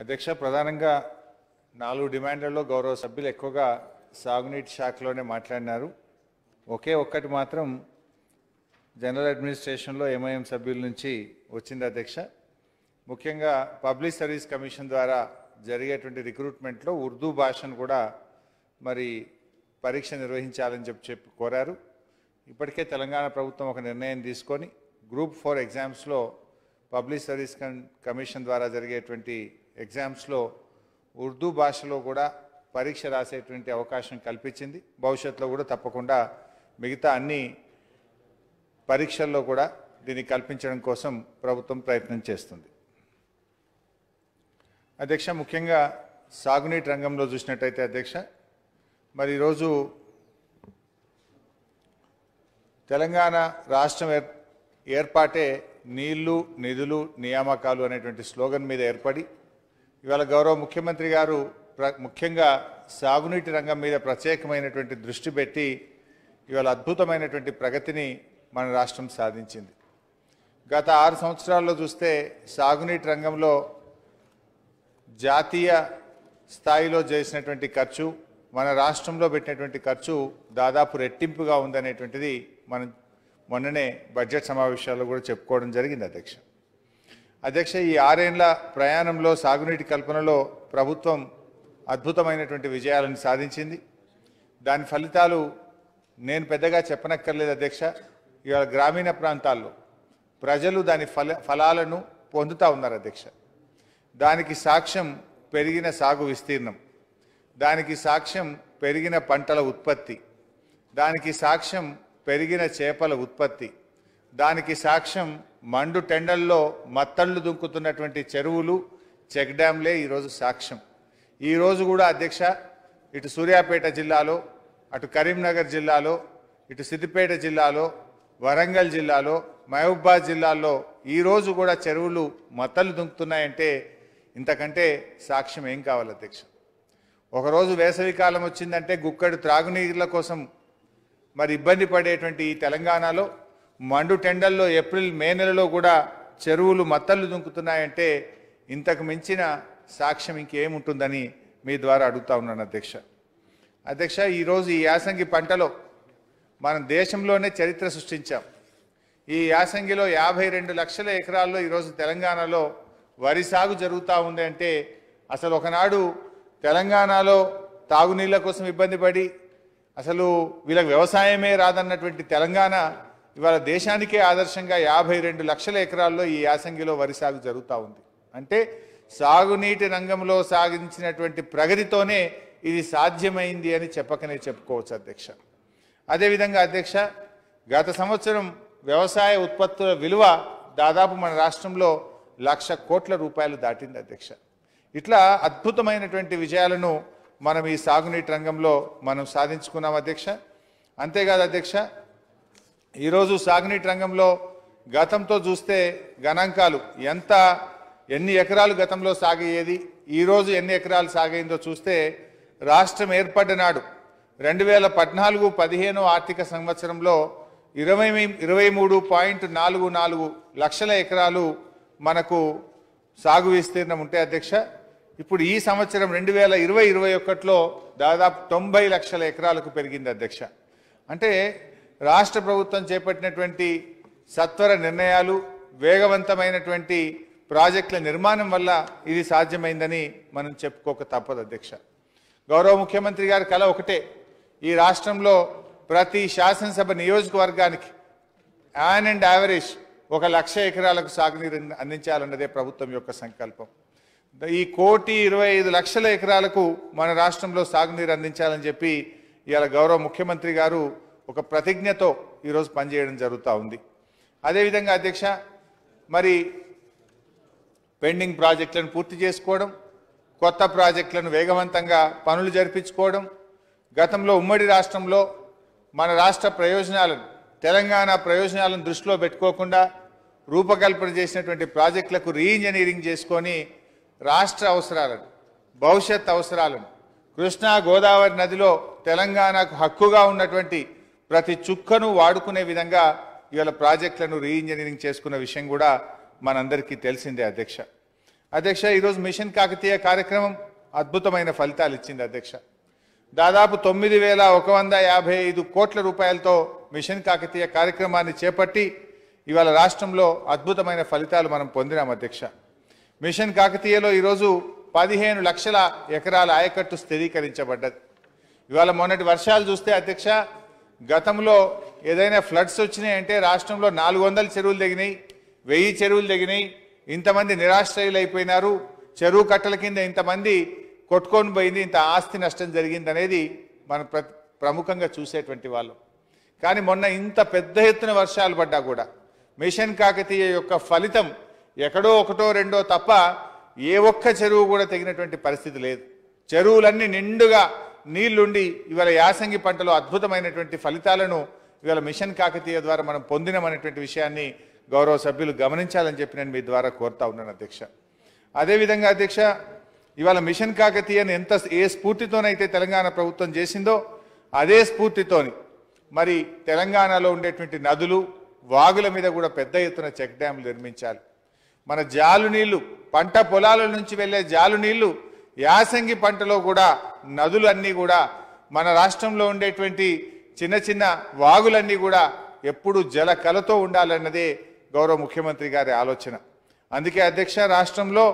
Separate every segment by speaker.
Speaker 1: అధ్యక్ష ప్రధానంగా నాలుగు డిమాండ్లలో గౌరవ సభ్యులు ఎక్కువగా సాగునీటి శాఖలోనే మాట్లాడినారు ఒకే ఒక్కటి మాత్రం జనరల్ అడ్మినిస్ట్రేషన్లో ఎంఐఎం సభ్యుల నుంచి వచ్చింది అధ్యక్ష ముఖ్యంగా పబ్లిక్ సర్వీస్ కమిషన్ ద్వారా జరిగేటువంటి రిక్రూట్మెంట్లో ఉర్దూ భాషను కూడా మరి పరీక్ష నిర్వహించాలని చెప్పి చెప్పి కోరారు ఇప్పటికే తెలంగాణ ప్రభుత్వం ఒక నిర్ణయం తీసుకొని గ్రూప్ ఫోర్ ఎగ్జామ్స్లో పబ్లిక్ సర్వీస్ కమిషన్ ద్వారా జరిగేటువంటి ఎగ్జామ్స్లో ఉర్దూ భాషలో కూడా పరీక్ష రాసేటువంటి అవకాశం కల్పించింది భవిష్యత్తులో కూడా తప్పకుండా మిగతా అన్ని పరీక్షల్లో కూడా దీన్ని కల్పించడం కోసం ప్రభుత్వం ప్రయత్నం చేస్తుంది అధ్యక్ష ముఖ్యంగా సాగునీటి రంగంలో చూసినట్టయితే అధ్యక్ష మరి ఈరోజు తెలంగాణ రాష్ట్రం ఏర్పాటే నీళ్లు నిధులు నియామకాలు అనేటువంటి స్లోగన్ మీద ఏర్పడి ఇవాళ గౌరవ ముఖ్యమంత్రి గారు ముఖ్యంగా సాగునీటి రంగం మీద ప్రత్యేకమైనటువంటి దృష్టి పెట్టి ఇవాళ అద్భుతమైనటువంటి ప్రగతిని మన రాష్ట్రం సాధించింది గత ఆరు సంవత్సరాల్లో చూస్తే సాగునీటి రంగంలో జాతీయ స్థాయిలో చేసినటువంటి ఖర్చు మన రాష్ట్రంలో పెట్టినటువంటి ఖర్చు దాదాపు రెట్టింపుగా ఉందనేటువంటిది మనం మొన్ననే బడ్జెట్ సమావేశాల్లో కూడా చెప్పుకోవడం జరిగింది అధ్యక్ష అధ్యక్ష ఈ ఆరేండ్ల ప్రయాణంలో సాగునీటి కల్పనలో ప్రభుత్వం అద్భుతమైనటువంటి విజయాలను సాధించింది దాని ఫలితాలు నేను పెద్దగా చెప్పనక్కర్లేదు అధ్యక్ష ఇవాళ గ్రామీణ ప్రాంతాల్లో ప్రజలు దాని ఫల ఫలాలను పొందుతూ ఉన్నారు అధ్యక్ష దానికి సాక్ష్యం పెరిగిన సాగు విస్తీర్ణం దానికి సాక్ష్యం పెరిగిన పంటల ఉత్పత్తి దానికి సాక్ష్యం పెరిగిన చేపల ఉత్పత్తి దానికి సాక్ష్యం మండు టెండల్లో మత్తళ్ళు దుంకుతున్నటువంటి చెరువులు చెక్ డ్యాంలే ఈరోజు సాక్ష్యం ఈరోజు కూడా అధ్యక్ష ఇటు సూర్యాపేట జిల్లాలో అటు కరీంనగర్ జిల్లాలో ఇటు సిద్దిపేట జిల్లాలో వరంగల్ జిల్లాలో మహబూబాద్ జిల్లాలో ఈరోజు కూడా చెరువులు మత్తలు దుంకుతున్నాయంటే ఇంతకంటే సాక్ష్యం ఏం కావాలి అధ్యక్ష ఒకరోజు వేసవికాలం వచ్చిందంటే గుక్కడు త్రాగునీళ్ళ కోసం మరి ఇబ్బంది పడేటువంటి ఈ తెలంగాణలో మండు టెండల్లో ఏప్రిల్ మే నెలలో కూడా చెరువులు మత్తళ్ళు దుంకుతున్నాయంటే ఇంతకు మించిన సాక్ష్యం ఇంకేముంటుందని మీ ద్వారా అడుగుతా ఉన్నాను అధ్యక్ష అధ్యక్ష ఈరోజు ఈ యాసంగి పంటలో మనం దేశంలోనే చరిత్ర సృష్టించాం ఈ యాసంగిలో యాభై రెండు లక్షల ఎకరాల్లో ఈరోజు తెలంగాణలో వరి సాగు జరుగుతూ ఉంది అంటే అసలు ఒకనాడు తెలంగాణలో తాగునీళ్ళ కోసం ఇబ్బంది పడి అసలు వీళ్ళకి వ్యవసాయమే రాదన్నటువంటి తెలంగాణ ఇవాళ దేశానికే ఆదర్శంగా యాభై రెండు లక్షల ఎకరాల్లో ఈ యాసంగిలో వరి సాగు జరుగుతూ ఉంది అంటే సాగునీటి రంగంలో సాగించినటువంటి ప్రగతితోనే ఇది సాధ్యమైంది అని చెప్పకనే చెప్పుకోవచ్చు అధ్యక్ష అదేవిధంగా అధ్యక్ష గత సంవత్సరం వ్యవసాయ ఉత్పత్తుల విలువ దాదాపు మన రాష్ట్రంలో లక్ష కోట్ల రూపాయలు దాటింది అధ్యక్ష ఇట్లా అద్భుతమైనటువంటి విజయాలను మనం ఈ సాగునీటి రంగంలో మనం సాధించుకున్నాం అధ్యక్ష అంతేకాదు అధ్యక్ష ఈరోజు సాగునీటి రంగంలో గతంతో చూస్తే గణాంకాలు ఎంత ఎన్ని ఎకరాలు గతంలో సాగయ్యేది ఈరోజు ఎన్ని ఎకరాలు సాగైందో చూస్తే రాష్ట్రం ఏర్పడినాడు రెండు వేల పద్నాలుగు పదిహేను ఆర్థిక సంవత్సరంలో ఇరవై ఇరవై మూడు పాయింట్ నాలుగు నాలుగు లక్షల ఎకరాలు మనకు సాగు విస్తీర్ణం ఉంటే అధ్యక్ష ఇప్పుడు ఈ సంవత్సరం రెండు వేల ఇరవై ఇరవై ఒకటిలో దాదాపు తొంభై లక్షల ఎకరాలకు పెరిగింది అధ్యక్ష అంటే రాష్ట్ర ప్రభుత్వం చేపట్టినటువంటి సత్వర నిర్ణయాలు వేగవంతమైనటువంటి ప్రాజెక్టుల నిర్మాణం వల్ల ఇది సాధ్యమైందని మనం చెప్పుకోక తప్పదు అధ్యక్ష గౌరవ ముఖ్యమంత్రి గారి కళ ఒకటే ఈ రాష్ట్రంలో ప్రతి శాసనసభ నియోజకవర్గానికి యాన్ అండ్ యావరేజ్ ఒక లక్ష ఎకరాలకు సాగునీరు అందించాలన్నదే ప్రభుత్వం యొక్క సంకల్పం ఈ కోటి ఇరవై ఐదు లక్షల ఎకరాలకు మన రాష్ట్రంలో సాగునీరు అందించాలని చెప్పి ఇవాళ గౌరవ ముఖ్యమంత్రి గారు ఒక ప్రతిజ్ఞతో ఈరోజు పనిచేయడం జరుగుతూ ఉంది అదేవిధంగా అధ్యక్ష మరి పెండింగ్ ప్రాజెక్టులను పూర్తి చేసుకోవడం కొత్త ప్రాజెక్టులను వేగవంతంగా పనులు జరిపించుకోవడం గతంలో ఉమ్మడి రాష్ట్రంలో మన రాష్ట్ర ప్రయోజనాలను తెలంగాణ ప్రయోజనాలను దృష్టిలో పెట్టుకోకుండా రూపకల్పన చేసినటువంటి ప్రాజెక్టులకు రీఇంజనీరింగ్ చేసుకొని రాష్ట్ర అవసరాలను భవిష్యత్ అవసరాలను కృష్ణా గోదావరి నదిలో తెలంగాణకు హక్కుగా ఉన్నటువంటి ప్రతి చుక్కను వాడుకునే విధంగా ఇవాళ ప్రాజెక్టులను రీఇంజనీరింగ్ చేసుకున్న విషయం కూడా మనందరికీ తెలిసిందే అధ్యక్ష అధ్యక్ష ఈరోజు మిషన్ కాకతీయ కార్యక్రమం అద్భుతమైన ఫలితాలు ఇచ్చింది అధ్యక్ష దాదాపు తొమ్మిది వేల ఒక వంద యాభై ఐదు కోట్ల రూపాయలతో మిషన్ కాకతీయ కార్యక్రమాన్ని చేపట్టి ఇవాళ రాష్ట్రంలో అద్భుతమైన ఫలితాలు మనం పొందినాం అధ్యక్ష మిషన్ కాకతీయలో ఈరోజు పదిహేను లక్షల ఎకరాల ఆయకట్టు స్థిరీకరించబడ్డది ఇవాళ మొన్నటి వర్షాలు చూస్తే అధ్యక్ష గతంలో ఏదైనా ఫ్లడ్స్ వచ్చినాయి అంటే రాష్ట్రంలో నాలుగు వందల చెరువులు దిగినాయి వెయ్యి చెరువులు తగినాయి ఇంతమంది నిరాశ్రయులు అయిపోయినారు చెరువు కట్టల కింద ఇంతమంది కొట్టుకొని పోయింది ఇంత ఆస్తి నష్టం జరిగింది అనేది మనం ప్రముఖంగా చూసేటువంటి వాళ్ళం కానీ మొన్న ఇంత పెద్ద ఎత్తున వర్షాలు పడ్డా కూడా మిషన్ కాకతీయ యొక్క ఫలితం ఎక్కడో ఒకటో రెండో తప్ప ఏ ఒక్క చెరువు కూడా తెగినటువంటి పరిస్థితి లేదు చెరువులన్నీ నిండుగా నీళ్లుండి ఇవాళ యాసంగి పంటలో అద్భుతమైనటువంటి ఫలితాలను ఇవాళ మిషన్ కాకతీయ ద్వారా మనం పొందినమనేటువంటి విషయాన్ని గౌరవ సభ్యులు గమనించాలని చెప్పి నేను మీ ద్వారా కోరుతా ఉన్నాను అధ్యక్ష అదేవిధంగా అధ్యక్ష ఇవాళ మిషన్ కాకతీయను ఎంత ఏ స్ఫూర్తితోనైతే తెలంగాణ ప్రభుత్వం చేసిందో అదే స్ఫూర్తితోని మరి తెలంగాణలో ఉండేటువంటి నదులు వాగుల మీద కూడా పెద్ద ఎత్తున చెక్ డ్యాంలు నిర్మించాలి మన జాలు నీళ్లు పంట పొలాల నుంచి వెళ్ళే జాలు నీళ్లు యాసంగి పంటలో కూడా నదులన్నీ కూడా మన రాష్ట్రంలో ఉండేటువంటి చిన్న చిన్న వాగులన్నీ కూడా ఎప్పుడు జల కలతో ఉండాలన్నదే గౌరవ ముఖ్యమంత్రి గారి ఆలోచన అందుకే అధ్యక్ష రాష్ట్రంలో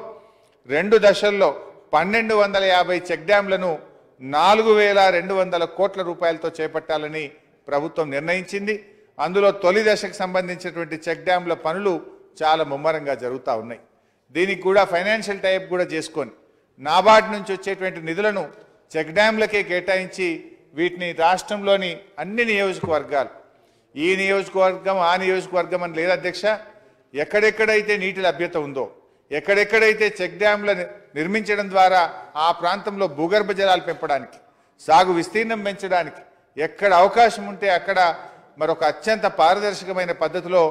Speaker 1: రెండు దశల్లో పన్నెండు వందల యాభై చెక్ డ్యాంలను నాలుగు వేల రెండు వందల కోట్ల రూపాయలతో చేపట్టాలని ప్రభుత్వం నిర్ణయించింది అందులో తొలి దశకు సంబంధించినటువంటి చెక్ డ్యాంల పనులు చాలా ముమ్మరంగా జరుగుతూ ఉన్నాయి దీనికి కూడా ఫైనాన్షియల్ టైప్ కూడా చేసుకొని నాబార్డ్ నుంచి వచ్చేటువంటి నిధులను చెక్ డ్యాంలకే కేటాయించి వీటిని రాష్ట్రంలోని అన్ని నియోజకవర్గాలు ఈ నియోజకవర్గం ఆ నియోజకవర్గం అని లేదా అధ్యక్ష ఎక్కడెక్కడైతే నీటి లభ్యత ఉందో ఎక్కడెక్కడైతే చెక్ డ్యాంల నిర్మించడం ద్వారా ఆ ప్రాంతంలో భూగర్భ జలాలు పెంపడానికి సాగు విస్తీర్ణం పెంచడానికి ఎక్కడ అవకాశం ఉంటే అక్కడ మరొక అత్యంత పారదర్శకమైన పద్ధతిలో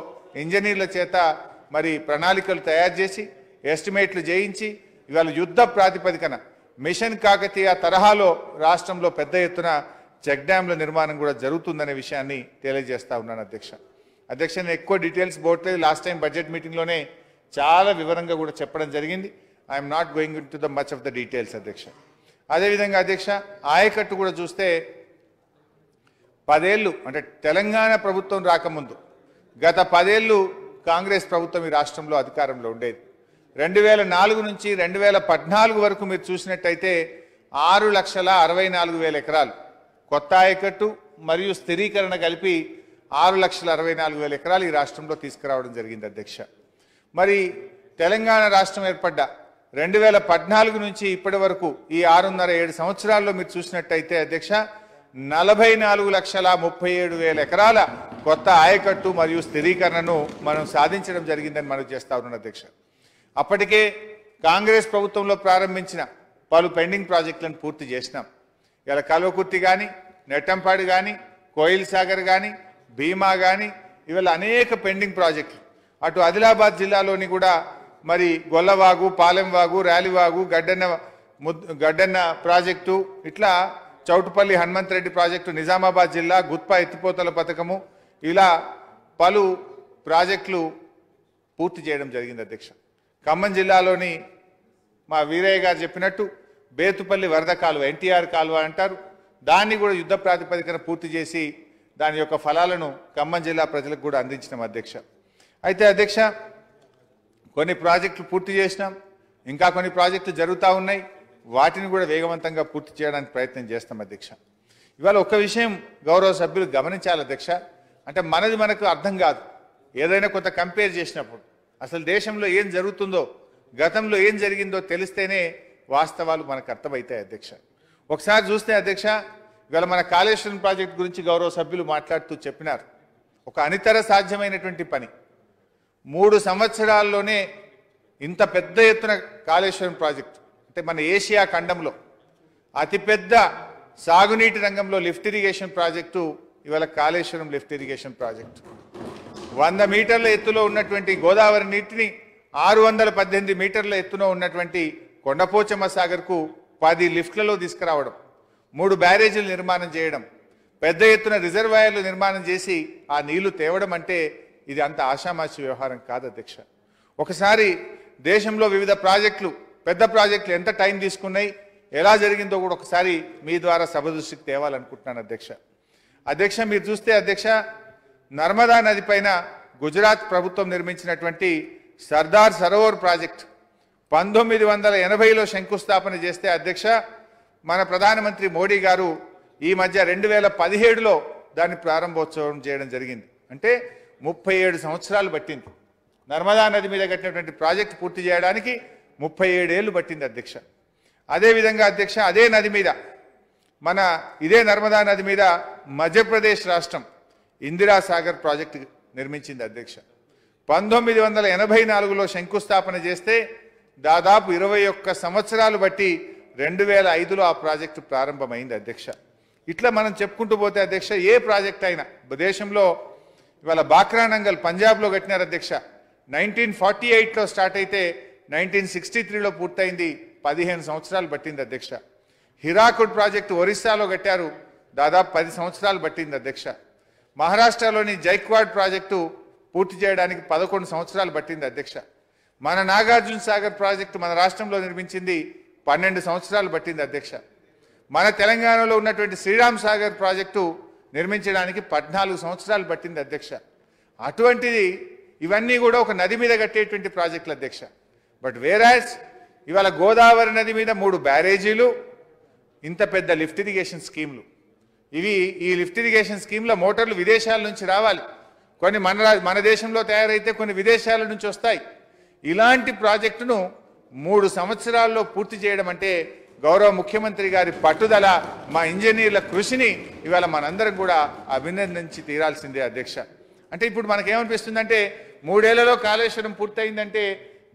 Speaker 1: ఇంజనీర్ల చేత మరి ప్రణాళికలు తయారు చేసి ఎస్టిమేట్లు చేయించి ఇవాళ యుద్ధ ప్రాతిపదికన మిషన్ కాకతీయ తరహాలో రాష్ట్రంలో పెద్ద ఎత్తున చెక్ డ్యాంల నిర్మాణం కూడా జరుగుతుందనే విషయాన్ని తెలియజేస్తా ఉన్నాను అధ్యక్ష అధ్యక్ష నేను ఎక్కువ డీటెయిల్స్ పోవట్లేదు లాస్ట్ టైం బడ్జెట్ మీటింగ్లోనే చాలా వివరంగా కూడా చెప్పడం జరిగింది I'm not going to the much of the details అధ్యక్ష అదేవిధంగా అధ్యక్ష ఆయకట్టు కూడా చూస్తే పదేళ్ళు అంటే తెలంగాణ ప్రభుత్వం రాకముందు గత పదేళ్ళు కాంగ్రెస్ ప్రభుత్వం ఈ రాష్ట్రంలో అధికారంలో ఉండేది రెండు వేల నాలుగు నుంచి రెండు వేల పద్నాలుగు వరకు మీరు చూసినట్టయితే ఆరు లక్షల అరవై నాలుగు వేల ఎకరాలు కొత్త ఆయకట్టు మరియు స్థిరీకరణ కలిపి ఆరు లక్షల అరవై నాలుగు వేల ఎకరాలు ఈ రాష్ట్రంలో తీసుకురావడం జరిగింది అధ్యక్ష మరి తెలంగాణ రాష్ట్రం ఏర్పడ్డ రెండు వేల పద్నాలుగు నుంచి ఇప్పటి వరకు ఈ ఆరున్నర ఏడు సంవత్సరాల్లో మీరు చూసినట్టయితే అధ్యక్ష నలభై నాలుగు లక్షల ముప్పై ఏడు వేల ఎకరాల కొత్త ఆయకట్టు మరియు స్థిరీకరణను మనం సాధించడం జరిగిందని మనం చేస్తా ఉన్నాం అధ్యక్ష అప్పటికే కాంగ్రెస్ ప్రభుత్వంలో ప్రారంభించిన పలు పెండింగ్ ప్రాజెక్టులను పూర్తి చేసినాం ఇలా కల్వకుర్తి కానీ నెట్టంపాడు కానీ కోయిల్ సాగర్ కానీ భీమా కానీ ఇవాళ అనేక పెండింగ్ ప్రాజెక్టులు అటు ఆదిలాబాద్ జిల్లాలోని కూడా మరి గొల్లవాగు పాలెంవాగు ర్యాలివాగు గడ్డన్న గడ్డన్న ప్రాజెక్టు ఇట్లా చౌటుపల్లి రెడ్డి ప్రాజెక్టు నిజామాబాద్ జిల్లా గుత్ప ఎత్తిపోతల పథకము ఇలా పలు ప్రాజెక్టులు పూర్తి చేయడం జరిగింది అధ్యక్ష ఖమ్మం జిల్లాలోని మా వీరయ్య గారు చెప్పినట్టు బేతుపల్లి వరద కాలువ ఎన్టీఆర్ కాలువ అంటారు దాన్ని కూడా యుద్ధ ప్రాతిపదికన పూర్తి చేసి దాని యొక్క ఫలాలను ఖమ్మం జిల్లా ప్రజలకు కూడా అందించినాం అధ్యక్ష అయితే అధ్యక్ష కొన్ని ప్రాజెక్టులు పూర్తి చేసినాం ఇంకా కొన్ని ప్రాజెక్టులు జరుగుతూ ఉన్నాయి వాటిని కూడా వేగవంతంగా పూర్తి చేయడానికి ప్రయత్నం చేస్తాం అధ్యక్ష ఇవాళ ఒక విషయం గౌరవ సభ్యులు గమనించాలి అధ్యక్ష అంటే మనది మనకు అర్థం కాదు ఏదైనా కొంత కంపేర్ చేసినప్పుడు అసలు దేశంలో ఏం జరుగుతుందో గతంలో ఏం జరిగిందో తెలిస్తేనే వాస్తవాలు మనకు అర్థమవుతాయి అధ్యక్ష ఒకసారి చూస్తే అధ్యక్ష ఇవాళ మన కాళేశ్వరం ప్రాజెక్ట్ గురించి గౌరవ సభ్యులు మాట్లాడుతూ చెప్పినారు ఒక అనితర సాధ్యమైనటువంటి పని మూడు సంవత్సరాల్లోనే ఇంత పెద్ద ఎత్తున కాళేశ్వరం ప్రాజెక్ట్ అంటే మన ఏషియా ఖండంలో అతిపెద్ద సాగునీటి రంగంలో లిఫ్ట్ ఇరిగేషన్ ప్రాజెక్టు ఇవాళ కాళేశ్వరం లిఫ్ట్ ఇరిగేషన్ ప్రాజెక్టు వంద మీటర్ల ఎత్తులో ఉన్నటువంటి గోదావరి నీటిని ఆరు వందల పద్దెనిమిది మీటర్ల ఎత్తున ఉన్నటువంటి కొండపోచమ్మ సాగర్కు పది లిఫ్ట్లలో తీసుకురావడం మూడు బ్యారేజీలు నిర్మాణం చేయడం పెద్ద ఎత్తున రిజర్వాయర్లు నిర్మాణం చేసి ఆ నీళ్లు తేవడం అంటే ఇది అంత ఆషామాషి వ్యవహారం కాదు అధ్యక్ష ఒకసారి దేశంలో వివిధ ప్రాజెక్టులు పెద్ద ప్రాజెక్టులు ఎంత టైం తీసుకున్నాయి ఎలా జరిగిందో కూడా ఒకసారి మీ ద్వారా సభ దృష్టికి తేవాలనుకుంటున్నాను అధ్యక్ష అధ్యక్ష మీరు చూస్తే అధ్యక్ష నర్మదా నది పైన గుజరాత్ ప్రభుత్వం నిర్మించినటువంటి సర్దార్ సరోవర్ ప్రాజెక్ట్ పంతొమ్మిది వందల ఎనభైలో శంకుస్థాపన చేస్తే అధ్యక్ష మన ప్రధానమంత్రి మోడీ గారు ఈ మధ్య రెండు వేల పదిహేడులో దాన్ని ప్రారంభోత్సవం చేయడం జరిగింది అంటే ముప్పై ఏడు సంవత్సరాలు పట్టింది నర్మదా నది మీద కట్టినటువంటి ప్రాజెక్ట్ పూర్తి చేయడానికి ముప్పై ఏడేళ్ళు పట్టింది అధ్యక్ష అదేవిధంగా అధ్యక్ష అదే నది మీద మన ఇదే నర్మదా నది మీద మధ్యప్రదేశ్ రాష్ట్రం ఇందిరాసాగర్ ప్రాజెక్టు నిర్మించింది అధ్యక్ష పంతొమ్మిది వందల ఎనభై నాలుగులో శంకుస్థాపన చేస్తే దాదాపు ఇరవై ఒక్క సంవత్సరాలు బట్టి రెండు వేల ఐదులో ఆ ప్రాజెక్టు ప్రారంభమైంది అధ్యక్ష ఇట్లా మనం చెప్పుకుంటూ పోతే అధ్యక్ష ఏ ప్రాజెక్ట్ అయినా దేశంలో ఇవాళ బాక్రానంగల్ పంజాబ్లో కట్టినారు అధ్యక్ష నైన్టీన్ ఫార్టీ ఎయిట్లో స్టార్ట్ అయితే నైన్టీన్ సిక్స్టీ త్రీలో పూర్తయింది పదిహేను సంవత్సరాలు పట్టింది అధ్యక్ష హిరాకుడ్ ప్రాజెక్టు ఒరిస్సాలో కట్టారు దాదాపు పది సంవత్సరాలు పట్టింది అధ్యక్ష మహారాష్ట్రలోని జైక్వాడ్ ప్రాజెక్టు పూర్తి చేయడానికి పదకొండు సంవత్సరాలు పట్టింది అధ్యక్ష మన నాగార్జున సాగర్ ప్రాజెక్టు మన రాష్ట్రంలో నిర్మించింది పన్నెండు సంవత్సరాలు పట్టింది అధ్యక్ష మన తెలంగాణలో ఉన్నటువంటి శ్రీరామ్ సాగర్ ప్రాజెక్టు నిర్మించడానికి పద్నాలుగు సంవత్సరాలు పట్టింది అధ్యక్ష అటువంటిది ఇవన్నీ కూడా ఒక నది మీద కట్టేటువంటి ప్రాజెక్టులు అధ్యక్ష బట్ వేరాజ్ ఇవాళ గోదావరి నది మీద మూడు బ్యారేజీలు ఇంత పెద్ద లిఫ్ట్ ఇరిగేషన్ స్కీమ్లు ఇవి ఈ లిఫ్ట్ ఇరిగేషన్ స్కీమ్లో మోటార్లు విదేశాల నుంచి రావాలి కొన్ని మన మన దేశంలో తయారైతే కొన్ని విదేశాల నుంచి వస్తాయి ఇలాంటి ప్రాజెక్టును మూడు సంవత్సరాల్లో పూర్తి చేయడం అంటే గౌరవ ముఖ్యమంత్రి గారి పట్టుదల మా ఇంజనీర్ల కృషిని ఇవాళ మనందరం కూడా అభినందించి తీరాల్సిందే అధ్యక్ష అంటే ఇప్పుడు మనకేమనిపిస్తుందంటే మూడేళ్లలో కాళేశ్వరం పూర్తయిందంటే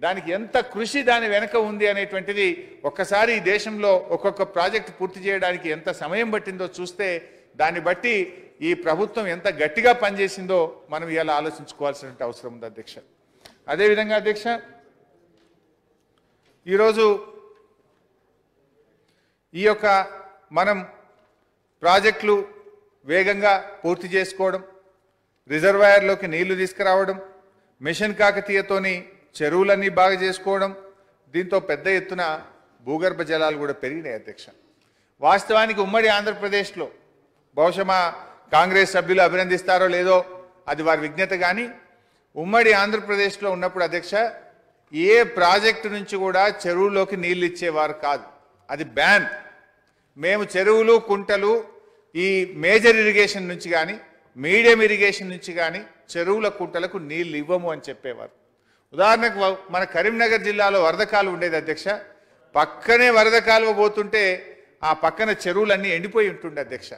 Speaker 1: దానికి ఎంత కృషి దాని వెనక ఉంది అనేటువంటిది ఒక్కసారి ఈ దేశంలో ఒక్కొక్క ప్రాజెక్ట్ పూర్తి చేయడానికి ఎంత సమయం పట్టిందో చూస్తే దాన్ని బట్టి ఈ ప్రభుత్వం ఎంత గట్టిగా పనిచేసిందో మనం ఇలా ఆలోచించుకోవాల్సిన అవసరం ఉంది అధ్యక్ష అదేవిధంగా అధ్యక్ష ఈరోజు ఈ యొక్క మనం ప్రాజెక్టులు వేగంగా పూర్తి చేసుకోవడం రిజర్వాయర్లోకి నీళ్లు తీసుకురావడం మిషన్ కాకతీయతోని చెరువులన్నీ బాగా చేసుకోవడం దీంతో పెద్ద ఎత్తున భూగర్భ జలాలు కూడా పెరిగినాయి అధ్యక్ష వాస్తవానికి ఉమ్మడి ఆంధ్రప్రదేశ్లో బహుశా మా కాంగ్రెస్ సభ్యులు అభినందిస్తారో లేదో అది వారి విజ్ఞత కానీ ఉమ్మడి ఆంధ్రప్రదేశ్లో ఉన్నప్పుడు అధ్యక్ష ఏ ప్రాజెక్టు నుంచి కూడా చెరువులోకి నీళ్ళు ఇచ్చేవారు కాదు అది బ్యాన్ మేము చెరువులు కుంటలు ఈ మేజర్ ఇరిగేషన్ నుంచి కానీ మీడియం ఇరిగేషన్ నుంచి కానీ చెరువుల కుంటలకు నీళ్ళు ఇవ్వము అని చెప్పేవారు ఉదాహరణకు మన కరీంనగర్ జిల్లాలో వరద కాలువ ఉండేది అధ్యక్ష పక్కనే వరద కాలువ పోతుంటే ఆ పక్కన చెరువులన్నీ ఎండిపోయి ఉంటుండే అధ్యక్ష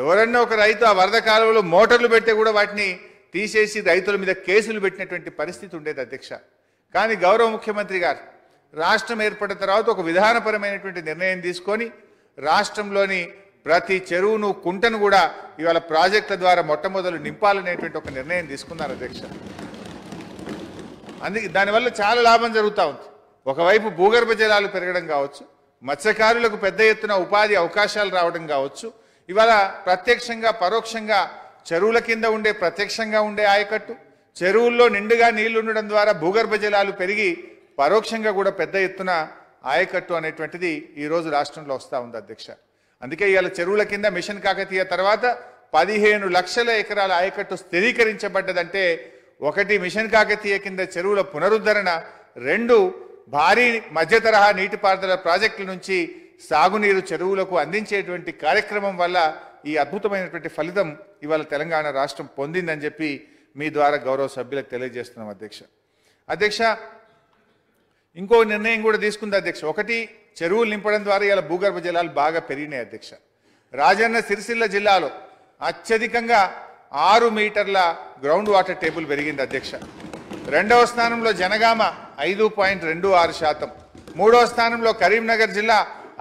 Speaker 1: ఎవరన్నా ఒక రైతు ఆ వరద కాలువలో మోటార్లు పెట్టే కూడా వాటిని తీసేసి రైతుల మీద కేసులు పెట్టినటువంటి పరిస్థితి ఉండేది అధ్యక్ష కానీ గౌరవ ముఖ్యమంత్రి గారు రాష్ట్రం ఏర్పడిన తర్వాత ఒక విధానపరమైనటువంటి నిర్ణయం తీసుకొని రాష్ట్రంలోని ప్రతి చెరువును కుంటను కూడా ఇవాళ ప్రాజెక్టుల ద్వారా మొట్టమొదలు నింపాలనేటువంటి ఒక నిర్ణయం తీసుకున్నారు అధ్యక్ష అందుకే దానివల్ల చాలా లాభం జరుగుతూ ఉంది ఒకవైపు భూగర్భ జలాలు పెరగడం కావచ్చు మత్స్యకారులకు పెద్ద ఎత్తున ఉపాధి అవకాశాలు రావడం కావచ్చు ఇవాళ ప్రత్యక్షంగా పరోక్షంగా చెరువుల కింద ఉండే ప్రత్యక్షంగా ఉండే ఆయకట్టు చెరువుల్లో నిండుగా నీళ్లు ఉండడం ద్వారా భూగర్భ జలాలు పెరిగి పరోక్షంగా కూడా పెద్ద ఎత్తున ఆయకట్టు అనేటువంటిది ఈరోజు రాష్ట్రంలో వస్తూ ఉంది అధ్యక్ష అందుకే ఇవాళ చెరువుల కింద మిషన్ కాకతీయ తర్వాత పదిహేను లక్షల ఎకరాల ఆయకట్టు స్థిరీకరించబడ్డదంటే ఒకటి మిషన్ కాకతీయ కింద చెరువుల పునరుద్ధరణ రెండు భారీ మధ్య తరహా నీటిపారుదల ప్రాజెక్టుల నుంచి సాగునీరు చెరువులకు అందించేటువంటి కార్యక్రమం వల్ల ఈ అద్భుతమైనటువంటి ఫలితం ఇవాళ తెలంగాణ రాష్ట్రం పొందిందని చెప్పి మీ ద్వారా గౌరవ సభ్యులకు తెలియజేస్తున్నాం అధ్యక్ష అధ్యక్ష ఇంకో నిర్ణయం కూడా తీసుకుంది అధ్యక్ష ఒకటి చెరువులు నింపడం ద్వారా ఇలా భూగర్భ జలాలు బాగా పెరిగినాయి అధ్యక్ష రాజన్న సిరిసిల్ల జిల్లాలో అత్యధికంగా ఆరు మీటర్ల గ్రౌండ్ వాటర్ టేబుల్ పెరిగింది అధ్యక్ష రెండవ స్థానంలో జనగామ ఐదు పాయింట్ రెండు ఆరు శాతం మూడవ స్థానంలో కరీంనగర్ జిల్లా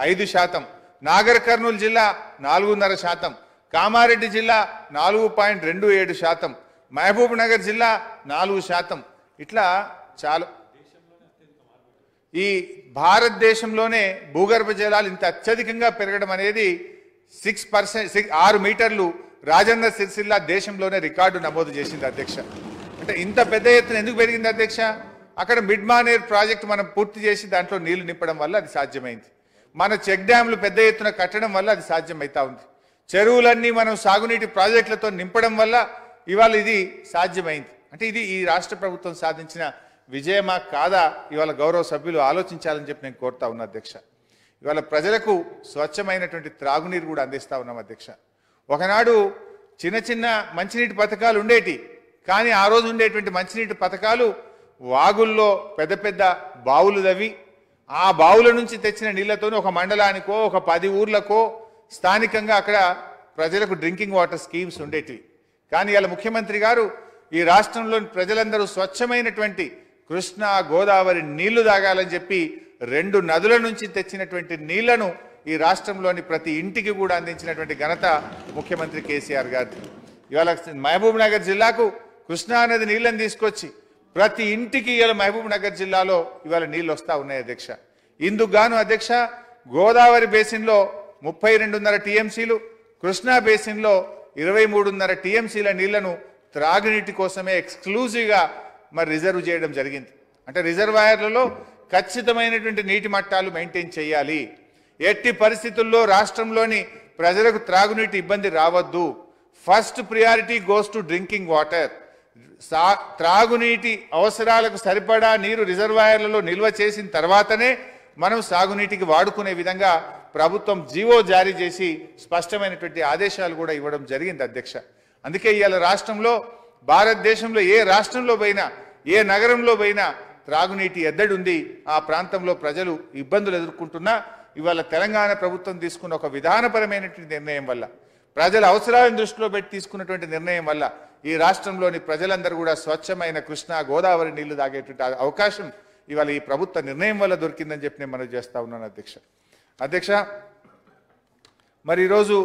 Speaker 1: ఐదు శాతం నాగర్ కర్నూలు జిల్లా నాలుగున్నర శాతం కామారెడ్డి జిల్లా నాలుగు పాయింట్ రెండు ఏడు శాతం మహబూబ్ నగర్ జిల్లా నాలుగు శాతం ఇట్లా చాలా ఈ భారతదేశంలోనే భూగర్భ జలాలు ఇంత అత్యధికంగా పెరగడం అనేది సిక్స్ పర్సెంట్ ఆరు మీటర్లు రాజన్న సిరిసిల్ల దేశంలోనే రికార్డు నమోదు చేసింది అధ్యక్ష అంటే ఇంత పెద్ద ఎత్తున ఎందుకు పెరిగింది అధ్యక్ష అక్కడ మిడ్ మానేర్ ప్రాజెక్ట్ మనం పూర్తి చేసి దాంట్లో నీళ్లు నింపడం వల్ల అది సాధ్యమైంది మన చెక్ డ్యాంలు పెద్ద ఎత్తున కట్టడం వల్ల అది సాధ్యమవుతా ఉంది చెరువులన్నీ మనం సాగునీటి ప్రాజెక్టులతో నింపడం వల్ల ఇవాళ ఇది సాధ్యమైంది అంటే ఇది ఈ రాష్ట్ర ప్రభుత్వం సాధించిన విజయమా కాదా ఇవాళ గౌరవ సభ్యులు ఆలోచించాలని చెప్పి నేను కోరుతా ఉన్నా అధ్యక్ష ఇవాళ ప్రజలకు స్వచ్ఛమైనటువంటి త్రాగునీరు కూడా అందిస్తా ఉన్నాం అధ్యక్ష ఒకనాడు చిన్న చిన్న మంచినీటి పథకాలు ఉండేటి కానీ ఆ రోజు ఉండేటువంటి మంచినీటి పథకాలు వాగుల్లో పెద్ద పెద్ద బావులు దవి ఆ బావుల నుంచి తెచ్చిన నీళ్లతోనే ఒక మండలానికో ఒక పది ఊర్లకో స్థానికంగా అక్కడ ప్రజలకు డ్రింకింగ్ వాటర్ స్కీమ్స్ ఉండేటివి కానీ ఇలా ముఖ్యమంత్రి గారు ఈ రాష్ట్రంలోని ప్రజలందరూ స్వచ్ఛమైనటువంటి కృష్ణా గోదావరి నీళ్లు తాగాలని చెప్పి రెండు నదుల నుంచి తెచ్చినటువంటి నీళ్లను ఈ రాష్ట్రంలోని ప్రతి ఇంటికి కూడా అందించినటువంటి ఘనత ముఖ్యమంత్రి కేసీఆర్ గారి ఇవాళ మహబూబ్ నగర్ జిల్లాకు కృష్ణానది నీళ్ళని తీసుకొచ్చి ప్రతి ఇంటికి ఇవాళ మహబూబ్ నగర్ జిల్లాలో ఇవాళ నీళ్ళు వస్తూ ఉన్నాయి అధ్యక్ష ఇందుకు గాను అధ్యక్ష గోదావరి బేసిన్లో ముప్పై రెండున్నర టీఎంసీలు కృష్ణా బేసిన్లో ఇరవై మూడున్నర టీఎంసీల నీళ్లను త్రాగునీటి కోసమే ఎక్స్క్లూజివ్గా మరి రిజర్వ్ చేయడం జరిగింది అంటే రిజర్వాయర్లలో ఖచ్చితమైనటువంటి నీటి మట్టాలు మెయింటైన్ చేయాలి ఎట్టి పరిస్థితుల్లో రాష్ట్రంలోని ప్రజలకు త్రాగునీటి ఇబ్బంది రావద్దు first priority goes to drinking water సా త్రాగునీటి అవసరాలకు సరిపడా నీరు రిజర్వాయర్లలో నిల్వ చేసిన తర్వాతనే మనం సాగునీటికి వాడుకునే విధంగా ప్రభుత్వం జీవో జారీ చేసి స్పష్టమైనటువంటి ఆదేశాలు కూడా ఇవ్వడం జరిగింది అధ్యక్ష అందుకే ఇవాళ రాష్ట్రంలో భారతదేశంలో ఏ రాష్ట్రంలో పోయినా ఏ నగరంలో పోయినా త్రాగునీటి ఎద్దడుంది ఆ ప్రాంతంలో ప్రజలు ఇబ్బందులు ఎదుర్కొంటున్నా ఇవాళ తెలంగాణ ప్రభుత్వం తీసుకున్న ఒక విధానపరమైనటువంటి నిర్ణయం వల్ల ప్రజల అవసరాలను దృష్టిలో పెట్టి తీసుకున్నటువంటి నిర్ణయం వల్ల ఈ రాష్ట్రంలోని ప్రజలందరూ కూడా స్వచ్ఛమైన కృష్ణా గోదావరి నీళ్లు తాగేటువంటి అవకాశం ఇవాళ ఈ ప్రభుత్వ నిర్ణయం వల్ల దొరికిందని చెప్పి నేను మనం చేస్తా ఉన్నాను అధ్యక్ష అధ్యక్ష మరి ఈరోజు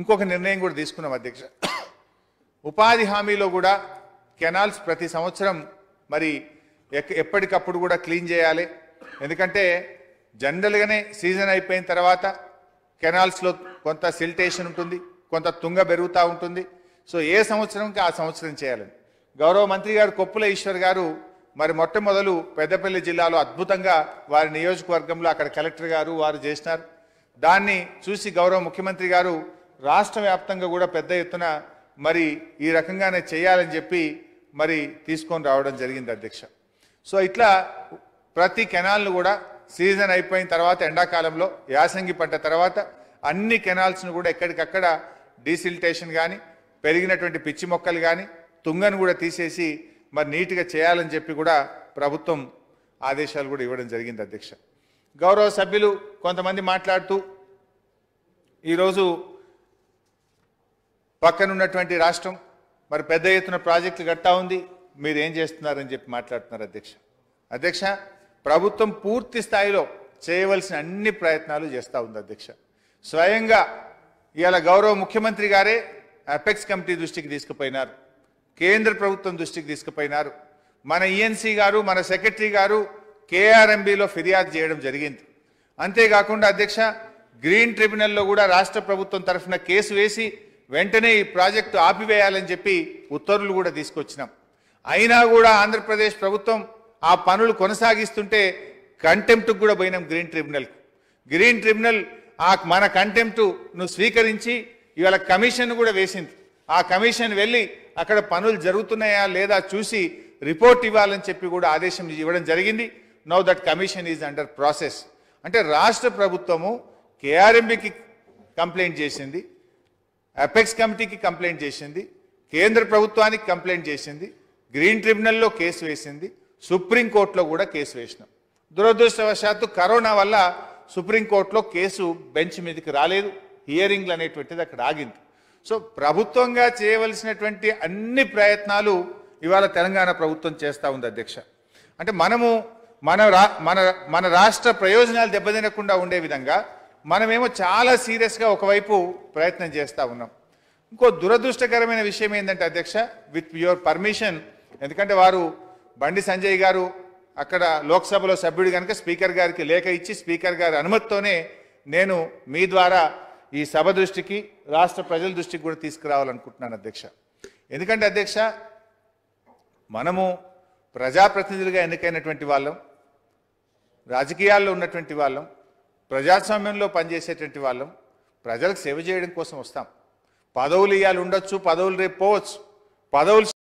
Speaker 1: ఇంకొక నిర్ణయం కూడా తీసుకున్నాం అధ్యక్ష ఉపాధి హామీలో కూడా కెనాల్స్ ప్రతి సంవత్సరం మరి ఎప్పటికప్పుడు కూడా క్లీన్ చేయాలి ఎందుకంటే జనరల్గానే సీజన్ అయిపోయిన తర్వాత కెనాల్స్లో కొంత సిల్టేషన్ ఉంటుంది కొంత తుంగ పెరుగుతూ ఉంటుంది సో ఏ సంవత్సరంకి ఆ సంవత్సరం చేయాలని గౌరవ మంత్రి గారు కొప్పుల ఈశ్వర్ గారు మరి మొట్టమొదలు పెద్దపల్లి జిల్లాలో అద్భుతంగా వారి నియోజకవర్గంలో అక్కడ కలెక్టర్ గారు వారు చేసినారు దాన్ని చూసి గౌరవ ముఖ్యమంత్రి గారు రాష్ట్ర వ్యాప్తంగా కూడా పెద్ద ఎత్తున మరి ఈ రకంగానే చేయాలని చెప్పి మరి తీసుకొని రావడం జరిగింది అధ్యక్ష సో ఇట్లా ప్రతి కెనాల్ను కూడా సీజన్ అయిపోయిన తర్వాత ఎండాకాలంలో యాసంగి పంట తర్వాత అన్ని కెనాల్స్ను కూడా ఎక్కడికక్కడ డీసిల్టేషన్ కానీ పెరిగినటువంటి పిచ్చి మొక్కలు కానీ తుంగను కూడా తీసేసి మరి నీట్గా చేయాలని చెప్పి కూడా ప్రభుత్వం ఆదేశాలు కూడా ఇవ్వడం జరిగింది అధ్యక్ష గౌరవ సభ్యులు కొంతమంది మాట్లాడుతూ ఈరోజు పక్కనున్నటువంటి రాష్ట్రం మరి పెద్ద ఎత్తున ప్రాజెక్టులు కట్టా ఉంది మీరు ఏం చేస్తున్నారని చెప్పి మాట్లాడుతున్నారు అధ్యక్ష అధ్యక్ష ప్రభుత్వం పూర్తి స్థాయిలో చేయవలసిన అన్ని ప్రయత్నాలు చేస్తూ ఉంది అధ్యక్ష స్వయంగా ఇవాళ గౌరవ ముఖ్యమంత్రి గారే అపెక్స్ కమిటీ దృష్టికి తీసుకుపోయినారు కేంద్ర ప్రభుత్వం దృష్టికి తీసుకుపోయినారు మన ఈఎన్సీ e గారు మన సెక్రటరీ గారు కేఆర్ఎంబిలో ఫిర్యాదు చేయడం జరిగింది అంతేకాకుండా అధ్యక్ష గ్రీన్ ట్రిబ్యునల్లో కూడా రాష్ట్ర ప్రభుత్వం తరఫున కేసు వేసి వెంటనే ఈ ప్రాజెక్టు ఆపివేయాలని చెప్పి ఉత్తర్వులు కూడా తీసుకొచ్చినాం అయినా కూడా ఆంధ్రప్రదేశ్ ప్రభుత్వం ఆ పనులు కొనసాగిస్తుంటే కంటెంప్ట్కి కూడా పోయినాం గ్రీన్ ట్రిబ్యునల్కు గ్రీన్ ట్రిబ్యునల్ ఆ మన నువ్వు స్వీకరించి ఇవాళ కమిషన్ కూడా వేసింది ఆ కమిషన్ వెళ్ళి అక్కడ పనులు జరుగుతున్నాయా లేదా చూసి రిపోర్ట్ ఇవ్వాలని చెప్పి కూడా ఆదేశం ఇవ్వడం జరిగింది now that commission is under process అంటే రాష్ట్ర ప్రభుత్వము కేఆర్ఎంబికి కంప్లైంట్ చేసింది అపెక్స్ కమిటీకి కంప్లైంట్ చేసింది కేంద్ర ప్రభుత్వానికి కంప్లైంట్ చేసింది గ్రీన్ ట్రిబ్యునల్లో కేసు వేసింది సుప్రీంకోర్టులో కూడా కేసు వేసినాం దురదృష్టవశాత్తు కరోనా వల్ల సుప్రీంకోర్టులో కేసు బెంచ్ మీదకి రాలేదు హియరింగ్లు అనేటువంటిది అక్కడ ఆగింది సో ప్రభుత్వంగా చేయవలసినటువంటి అన్ని ప్రయత్నాలు ఇవాళ తెలంగాణ ప్రభుత్వం చేస్తూ ఉంది అధ్యక్ష అంటే మనము మన రా మన మన రాష్ట్ర ప్రయోజనాలు దెబ్బతినకుండా ఉండే విధంగా మనమేమో చాలా సీరియస్గా ఒకవైపు ప్రయత్నం చేస్తూ ఉన్నాం ఇంకో దురదృష్టకరమైన విషయం ఏంటంటే అధ్యక్ష విత్ యువర్ పర్మిషన్ ఎందుకంటే వారు బండి సంజయ్ గారు అక్కడ లోక్సభలో సభ్యుడు కనుక స్పీకర్ గారికి లేఖ ఇచ్చి స్పీకర్ గారి అనుమతితోనే నేను మీ ద్వారా ఈ సభ దృష్టికి రాష్ట్ర ప్రజల దృష్టికి కూడా తీసుకురావాలనుకుంటున్నాను అధ్యక్ష ఎందుకంటే అధ్యక్ష మనము ప్రజాప్రతినిధులుగా ఎన్నికైనటువంటి వాళ్ళం రాజకీయాల్లో ఉన్నటువంటి వాళ్ళం ప్రజాస్వామ్యంలో పనిచేసేటువంటి వాళ్ళం ప్రజలకు సేవ చేయడం కోసం వస్తాం పదవులు ఇవ్వాలి ఉండొచ్చు పదవులు రేపు పోవచ్చు పదవులు